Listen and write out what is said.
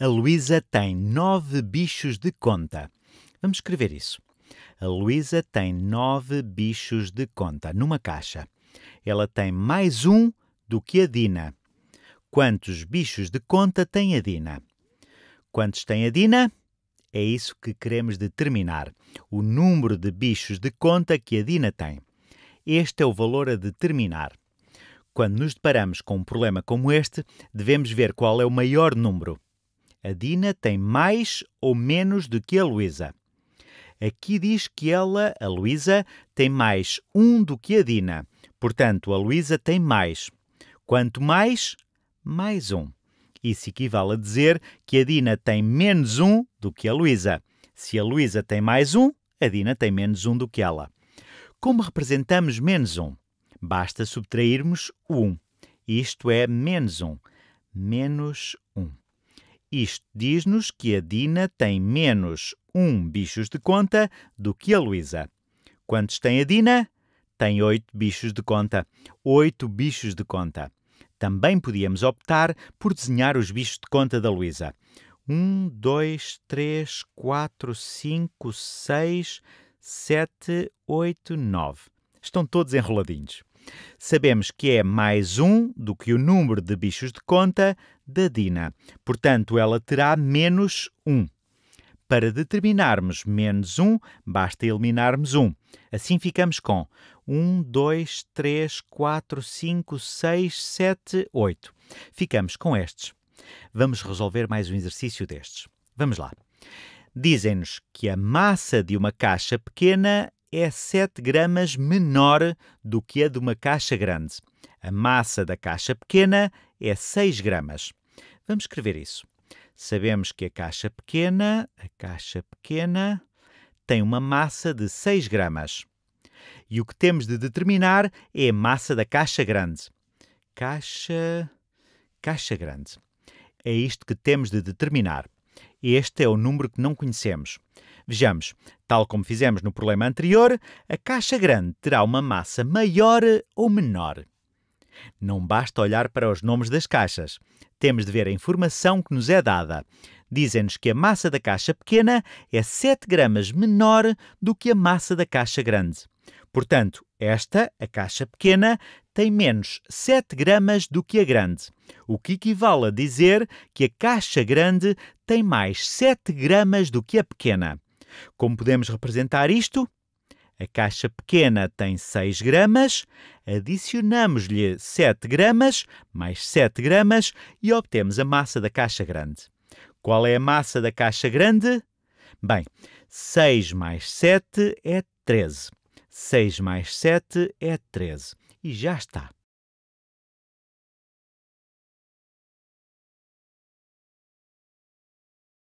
A Luísa tem nove bichos de conta. Vamos escrever isso. A Luísa tem nove bichos de conta numa caixa. Ela tem mais um do que a Dina. Quantos bichos de conta tem a Dina? Quantos tem a Dina? É isso que queremos determinar: o número de bichos de conta que a Dina tem. Este é o valor a determinar. Quando nos deparamos com um problema como este, devemos ver qual é o maior número. A Dina tem mais ou menos do que a Luísa. Aqui diz que ela, a Luísa, tem mais um do que a Dina. Portanto, a Luísa tem mais. Quanto mais, mais um. Isso equivale a dizer que a Dina tem menos um do que a Luísa. Se a Luísa tem mais um, a Dina tem menos um do que ela. Como representamos menos um? Basta subtrairmos o um. Isto é menos um. Menos um. Isto diz-nos que a Dina tem menos um bichos de conta do que a Luísa. Quantos tem a Dina? Tem oito bichos de conta. Oito bichos de conta. Também podíamos optar por desenhar os bichos de conta da Luísa. Um, dois, três, quatro, cinco, seis, sete, oito, nove. Estão todos enroladinhos. Sabemos que é mais um do que o número de bichos de conta da Dina. Portanto, ela terá menos um. Para determinarmos menos um, basta eliminarmos um. Assim ficamos com 1, 2, 3, 4, 5, 6, 7, 8. Ficamos com estes. Vamos resolver mais um exercício destes. Vamos lá. Dizem-nos que a massa de uma caixa pequena é 7 gramas menor do que a de uma caixa grande. A massa da caixa pequena é 6 gramas. Vamos escrever isso. Sabemos que a caixa pequena, a caixa pequena, tem uma massa de 6 gramas. E o que temos de determinar é a massa da caixa grande. Caixa, caixa grande. É isto que temos de determinar. Este é o número que não conhecemos. Vejamos, tal como fizemos no problema anterior, a caixa grande terá uma massa maior ou menor. Não basta olhar para os nomes das caixas. Temos de ver a informação que nos é dada. Dizem-nos que a massa da caixa pequena é 7 gramas menor do que a massa da caixa grande. Portanto, esta, a caixa pequena, tem menos 7 gramas do que a grande, o que equivale a dizer que a caixa grande tem mais 7 gramas do que a pequena. Como podemos representar isto? A caixa pequena tem 6 gramas, adicionamos-lhe 7 gramas, mais 7 gramas e obtemos a massa da caixa grande. Qual é a massa da caixa grande? Bem, 6 mais 7 é 13. 6 mais 7 é 13. E já está.